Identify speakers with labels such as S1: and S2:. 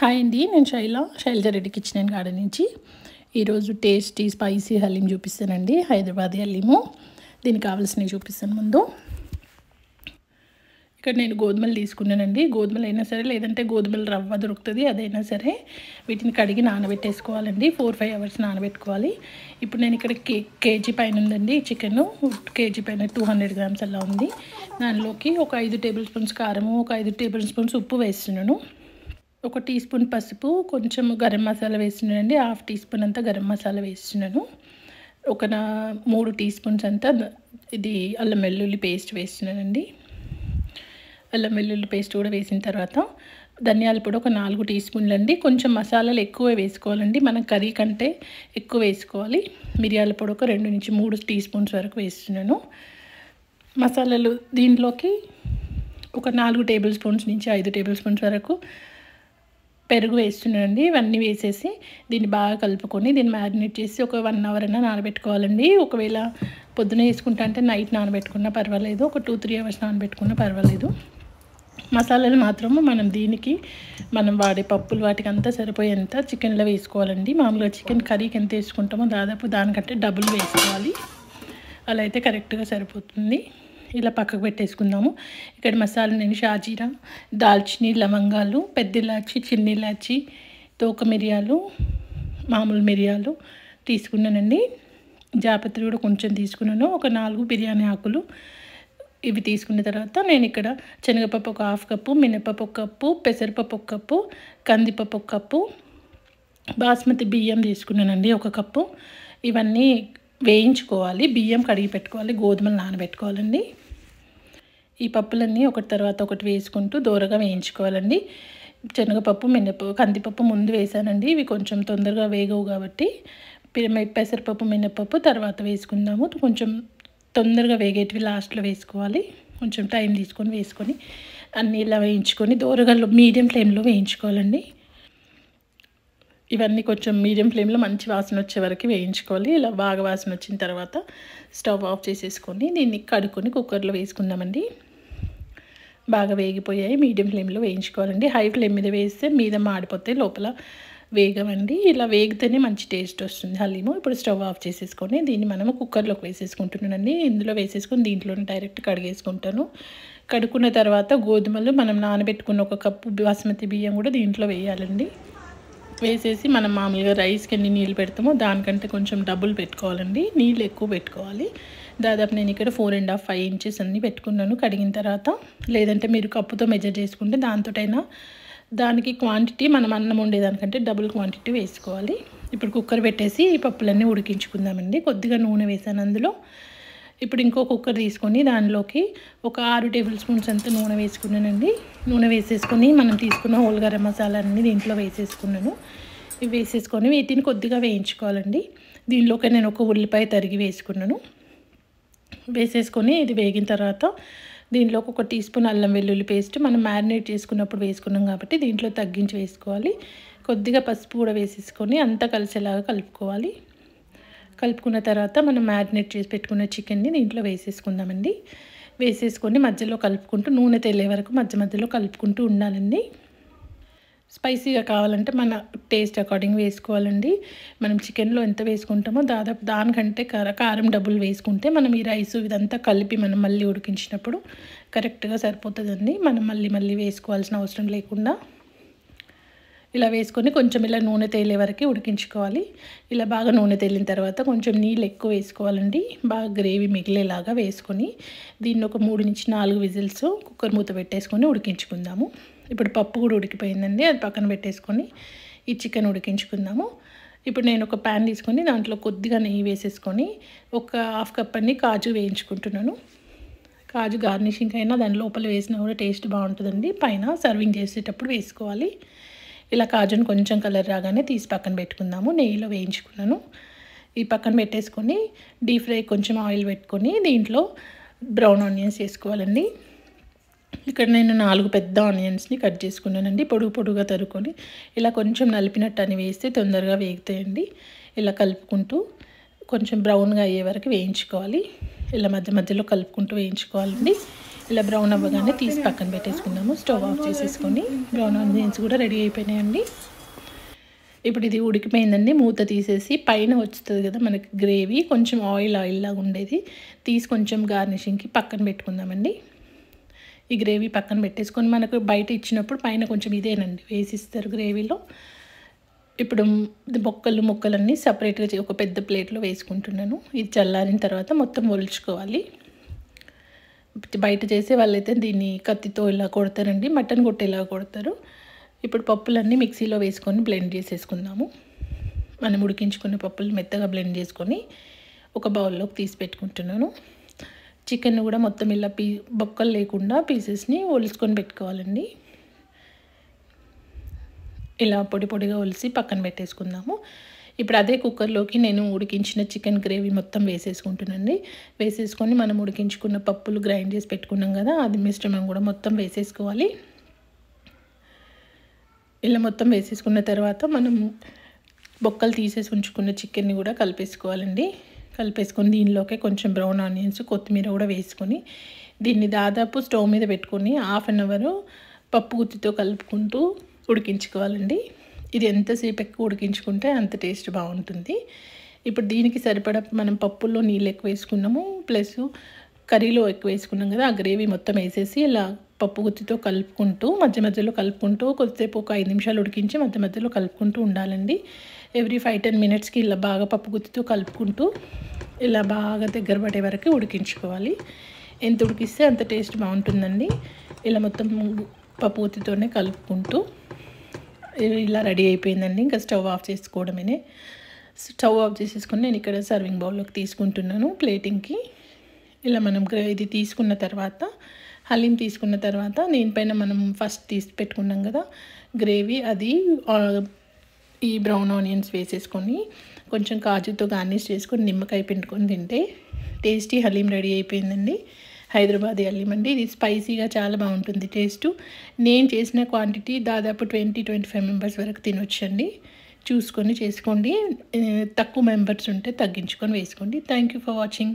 S1: hi అండి నేను Shaila Shailaja Reddy kitchen and garden నుంచి ఈరోజు టేస్టీ స్పైసీ హలీం చూపిస్తానండి హైదరాబాదీ హలీము దీనికి కావాల్సినవి చూపిస్తాను ముందు ఇక్కడ నేను గోధుమలు తీసుకున్నానండి గోధుమలు అయినా సరే లేదంటే గోధుమలు రవ్వ దొరుకుతుంది అదైనా సరే వీటిని కడిగి నానబెట్టేసుకోవాలండి ఫోర్ ఫైవ్ అవర్స్ నానబెట్టుకోవాలి ఇప్పుడు నేను ఇక్కడ కే కేజీ పైన ఉందండి చికెను కేజీ పైన టూ హండ్రెడ్ గ్రామ్స్ అలా ఉంది దానిలోకి ఒక ఐదు టేబుల్ స్పూన్స్ కారము ఒక ఐదు టేబుల్ స్పూన్స్ ఉప్పు వేస్తున్నాను ఒక టీ స్పూన్ పసుపు కొంచెం గరం మసాలా వేస్తున్నానండి హాఫ్ టీ స్పూన్ అంతా గరం మసాలా వేస్తున్నాను ఒక నా మూడు టీ స్పూన్స్ అంతా ఇది అల్లం వెల్లుల్లి పేస్ట్ వేస్తున్నానండి అల్లం వెల్లుల్లి పేస్ట్ కూడా వేసిన తర్వాత ధనియాల పొడి ఒక నాలుగు టీ స్పూన్లు అండి కొంచెం మసాలాలు ఎక్కువ వేసుకోవాలండి మనం కర్రీ కంటే ఎక్కువ వేసుకోవాలి మిరియాల పొడి ఒక రెండు నుంచి మూడు టీ స్పూన్స్ వరకు వేస్తున్నాను మసాలాలు దీంట్లోకి ఒక నాలుగు టేబుల్ స్పూన్స్ నుంచి ఐదు టేబుల్ స్పూన్స్ వరకు పెరుగు వేస్తున్నానండి ఇవన్నీ వేసేసి దీన్ని బాగా కలుపుకొని దీన్ని మ్యారినేట్ చేసి ఒక వన్ అవర్ అయినా నానబెట్టుకోవాలండి ఒకవేళ పొద్దున వేసుకుంటా అంటే నైట్ నానబెట్టుకున్నా పర్వాలేదు ఒక టూ త్రీ అవర్స్ నానబెట్టుకున్నా పర్వాలేదు మసాలాలు మాత్రము మనం దీనికి మనం వాడే పప్పులు వాటికి అంతా సరిపోయేంత చికెన్లో వేసుకోవాలండి మామూలుగా చికెన్ కర్రీకి ఎంత వేసుకుంటామో దాదాపు దానికంటే డబుల్ వేసుకోవాలి అలా అయితే కరెక్ట్గా సరిపోతుంది ఇలా పక్కకు పెట్టేసుకుందాము ఇక్కడ మసాలా నేను షాజీరా దాల్చిని లవంగాలు పెద్ద ఇలాచి చిన్న ఇలాచి తోక మిరియాలు మామూలు మిరియాలు తీసుకున్నానండి జాపత్రి కూడా కొంచెం తీసుకున్నాను ఒక నాలుగు బిర్యానీ ఆకులు ఇవి తీసుకున్న తర్వాత నేను ఇక్కడ శనగపప్పు ఒక హాఫ్ కప్పు మినపప్పు ఒక కప్పు పెసరపప్పు ఒక కప్పు కందిపప్పు ఒక కప్పు బాస్మతి బియ్యం తీసుకున్నానండి ఒక కప్పు ఇవన్నీ వేయించుకోవాలి బియ్యం కడిగి పెట్టుకోవాలి గోధుమలు నానబెట్టుకోవాలండి ఈ పప్పులన్నీ ఒకటి తర్వాత ఒకటి వేసుకుంటూ దూరగా వేయించుకోవాలండి శనగపప్పు మినపప్పు కందిపప్పు ముందు వేసానండి ఇవి కొంచెం తొందరగా వేగవు కాబట్టి పెసరపప్పు మినపప్పు తర్వాత వేసుకుందాము కొంచెం తొందరగా వేగేటివి లాస్ట్లో వేసుకోవాలి కొంచెం టైం తీసుకొని వేసుకొని అన్నీ ఇలా వేయించుకొని దూరగా మీడియం ఫ్లేమ్లో వేయించుకోవాలండి ఇవన్నీ కొంచెం మీడియం ఫ్లేమ్లో మంచి వాసన వచ్చే వరకు వేయించుకోవాలి ఇలా బాగా వాసన వచ్చిన తర్వాత స్టవ్ ఆఫ్ చేసేసుకొని దీన్ని కడుక్కొని కుక్కర్లో వేసుకుందామండి బాగా వేగిపోయాయి మీడియం ఫ్లేమ్లో వేయించుకోవాలండి హై ఫ్లేమ్ మీద వేస్తే మీద మాడిపోతే లోపల వేగమండి ఇలా వేగితేనే మంచి టేస్ట్ వస్తుంది హలీము ఇప్పుడు స్టవ్ ఆఫ్ చేసేసుకొని దీన్ని మనము కుక్కర్లోకి వేసేసుకుంటున్నానండి ఇందులో వేసేసుకొని దీంట్లోనే డైరెక్ట్ కడిగేసుకుంటాను కడుక్కున్న తర్వాత గోధుమలు మనం నానబెట్టుకున్న ఒక కప్పు బాస్మతి బియ్యం కూడా దీంట్లో వేయాలండి వేసేసి మనం మామూలుగా రైస్కి ఎన్ని నీళ్ళు పెడతామో దానికంటే కొంచెం డబ్బులు పెట్టుకోవాలండి నీళ్ళు ఎక్కువ పెట్టుకోవాలి దాదాపు నేను ఇక్కడ four and half five inches అన్నీ పెట్టుకున్నాను కడిగిన తర్వాత లేదంటే మీరు కప్పుతో మెజర్ చేసుకుంటే దాంతోటైనా దానికి క్వాంటిటీ మనం అన్నం ఉండేదానికంటే డబుల్ క్వాంటిటీ వేసుకోవాలి ఇప్పుడు కుక్కర్ పెట్టేసి పప్పులన్నీ ఉడికించుకుందామండి కొద్దిగా నూనె వేసాను అందులో ఇప్పుడు ఇంకో కుక్కర్ తీసుకొని దానిలోకి ఒక ఆరు టేబుల్ స్పూన్స్ అంతా నూనె వేసుకున్నానండి నూనె వేసేసుకొని మనం తీసుకున్న హోల్ గరం మసాలా అన్నీ దీంట్లో వేసేసుకున్నాను ఇవి వేసేసుకొని వీటిని కొద్దిగా వేయించుకోవాలండి దీనిలోకి నేను ఒక ఉల్లిపాయ తరిగి వేసుకున్నాను వేసేసుకొని ఇది వేగిన తర్వాత దీనిలోకి ఒక టీ స్పూన్ అల్లం వెల్లుల్లి పేస్ట్ మనం మ్యారినేట్ చేసుకున్నప్పుడు వేసుకున్నాం కాబట్టి దీంట్లో తగ్గించి వేసుకోవాలి కొద్దిగా పసుపు కూడా వేసేసుకొని అంతా కలిసేలాగా కలుపుకోవాలి కలుపుకున్న తర్వాత మనం మ్యారినేట్ చేసి పెట్టుకున్న చికెన్ని దీంట్లో వేసేసుకుందామండి వేసేసుకొని మధ్యలో కలుపుకుంటూ నూనె తెలియ వరకు మధ్య మధ్యలో కలుపుకుంటూ ఉండాలండి స్పైసీగా కావాలంటే మన టేస్ట్ అకార్డింగ్ వేసుకోవాలండి మనం చికెన్లో ఎంత వేసుకుంటామో దాదాపు దానికంటే కార కారం డబ్బులు వేసుకుంటే మనం ఈ రైస్ ఇదంతా కలిపి మనం మళ్ళీ ఉడికించినప్పుడు కరెక్ట్గా సరిపోతుందండి మనం మళ్ళీ మళ్ళీ వేసుకోవాల్సిన అవసరం లేకుండా ఇలా వేసుకొని కొంచెం ఇలా నూనె తేలే వరకు ఉడికించుకోవాలి ఇలా బాగా నూనె తేలిన తర్వాత కొంచెం నీళ్ళు ఎక్కువ వేసుకోవాలండి బాగా గ్రేవీ మిగిలేలాగా వేసుకొని దీన్ని ఒక మూడు నుంచి నాలుగు విజిల్స్ కుక్కర్ మూత పెట్టేసుకొని ఉడికించుకుందాము ఇప్పుడు పప్పు కూడా ఉడికిపోయిందండి అది పక్కన పెట్టేసుకొని ఈ చికెన్ ఉడికించుకుందాము ఇప్పుడు నేను ఒక ప్యాన్ తీసుకొని దాంట్లో కొద్దిగా నెయ్యి వేసేసుకొని ఒక హాఫ్ కప్ అన్ని కాజు వేయించుకుంటున్నాను కాజు గార్నిషింగ్ అయినా దాని లోపల వేసినా కూడా టేస్ట్ బాగుంటుందండి పైన సర్వింగ్ చేసేటప్పుడు వేసుకోవాలి ఇలా కాజును కొంచెం కలర్ రాగానే తీసి పక్కన పెట్టుకుందాము నెయ్యిలో వేయించుకున్నాను ఈ పక్కన పెట్టేసుకొని డీప్ ఫ్రై కొంచెం ఆయిల్ పెట్టుకొని దీంట్లో బ్రౌన్ ఆనియన్స్ వేసుకోవాలండి ఇక్కడ నేను నాలుగు పెద్ద ఆనియన్స్ని కట్ చేసుకున్నానండి పొడుగు పొడుగుగా తరుకొని ఇలా కొంచెం నలిపినట్టు అని వేస్తే తొందరగా వేగుతాయండి ఇలా కలుపుకుంటూ కొంచెం బ్రౌన్గా అయ్యే వరకు వేయించుకోవాలి ఇలా మధ్య మధ్యలో కలుపుకుంటూ వేయించుకోవాలండి ఇలా బ్రౌన్ అవ్వగానే తీసి పక్కన పెట్టేసుకుందాము స్టవ్ ఆఫ్ చేసేసుకొని బ్రౌన్ ఆనియన్స్ కూడా రెడీ అయిపోయినాయండి ఇప్పుడు ఇది ఉడికిపోయిందండి మూత తీసేసి పైన వస్తుంది కదా మనకి గ్రేవీ కొంచెం ఆయిల్ ఆయిల్ లాగా ఉండేది తీసి కొంచెం గార్నిషింగ్కి పక్కన పెట్టుకుందామండి ఈ గ్రేవీ పక్కన పెట్టేసుకొని మనకు బయట ఇచ్చినప్పుడు పైన కొంచెం ఇదేనండి వేసిస్తారు గ్రేవీలో ఇప్పుడు బొక్కలు ముక్కలన్నీ సపరేట్గా ఒక పెద్ద ప్లేట్లో వేసుకుంటున్నాను ఇది చల్లారిన తర్వాత మొత్తం ఒలుచుకోవాలి బయట చేసే వాళ్ళైతే దీన్ని కత్తితో ఇలా కొడతారండి మటన్ కొట్టేలా కొడతారు ఇప్పుడు పప్పులన్నీ మిక్సీలో వేసుకొని బ్లెండ్ చేసేసుకుందాము మనం ఉడికించుకున్న పప్పులు మెత్తగా బ్లెండ్ చేసుకొని ఒక బౌల్లోకి తీసి పెట్టుకుంటున్నాను చికెన్ కూడా మొత్తం ఇలా పీ బొక్కలు లేకుండా పీసెస్ని ఒలుసుకొని పెట్టుకోవాలండి ఇలా పొడి పొడిగా ఒలిసి పక్కన పెట్టేసుకుందాము ఇప్పుడు అదే కుక్కర్లోకి నేను ఉడికించిన చికెన్ గ్రేవీ మొత్తం వేసేసుకుంటున్నాండి వేసేసుకొని మనం ఉడికించుకున్న పప్పులు గ్రైండ్ చేసి పెట్టుకున్నాం కదా అది మిశ్రమం కూడా మొత్తం వేసేసుకోవాలి ఇలా మొత్తం వేసేసుకున్న తర్వాత మనం బొక్కలు తీసేసి ఉంచుకున్న చికెన్ని కూడా కలిపేసుకోవాలండి కలిపేసుకొని దీనిలోకే కొంచెం బ్రౌన్ ఆనియన్స్ కొత్తిమీర కూడా వేసుకొని దీన్ని దాదాపు స్టవ్ మీద పెట్టుకొని హాఫ్ అన్ అవరు పప్పు గుత్తితో కలుపుకుంటూ ఉడికించుకోవాలండి ఇది ఎంతసేపు ఎక్కువ ఉడికించుకుంటే అంత టేస్ట్ బాగుంటుంది ఇప్పుడు దీనికి సరిపడా మనం పప్పుల్లో నీళ్ళు ఎక్కువ వేసుకున్నాము ప్లస్ కర్రీలో ఎక్కువ వేసుకున్నాం కదా ఆ గ్రేవీ మొత్తం వేసేసి ఇలా పప్పు గుత్తితో కలుపుకుంటూ మధ్య మధ్యలో కలుపుకుంటూ కొద్దిసేపు ఒక ఐదు నిమిషాలు ఉడికించి మధ్య మధ్యలో కలుపుకుంటూ ఉండాలండి ఎవ్రీ ఫైవ్ టెన్ మినిట్స్కి ఇలా బాగా పప్పు గుత్తితో కలుపుకుంటూ ఇలా బాగా దగ్గర పడే వరకు ఉడికించుకోవాలి ఎంత ఉడికిస్తే అంత టేస్ట్ బాగుంటుందండి ఇలా మొత్తం పప్పు గుత్తితోనే కలుపుకుంటూ ఇలా రెడీ అయిపోయిందండి ఇంకా స్టవ్ ఆఫ్ చేసుకోవడమే స్టవ్ ఆఫ్ చేసేసుకొని నేను ఇక్కడ సర్వింగ్ బౌల్లోకి తీసుకుంటున్నాను ప్లేటింగ్కి ఇలా మనం ఇది తీసుకున్న తర్వాత హలీం తీసుకున్న తర్వాత దీనిపైన మనం ఫస్ట్ తీసి పెట్టుకున్నాం కదా గ్రేవీ అది ఈ బ్రౌన్ ఆనియన్స్ వేసేసుకొని కొంచెం కాజుతో గార్నిష్ చేసుకొని నిమ్మకాయ పిండుకొని తింటే టేస్టీ హలీం రెడీ అయిపోయిందండి హైదరాబాద్ అల్లం ఇది స్పైసీగా చాలా బాగుంటుంది టేస్ట్ నేను చేసిన క్వాంటిటీ దాదాపు ట్వంటీ ట్వంటీ ఫైవ్ మెంబర్స్ వరకు తినొచ్చండి చూసుకొని చేసుకోండి తక్కువ మెంబర్స్ ఉంటే తగ్గించుకొని వేసుకోండి థ్యాంక్ ఫర్ వాచింగ్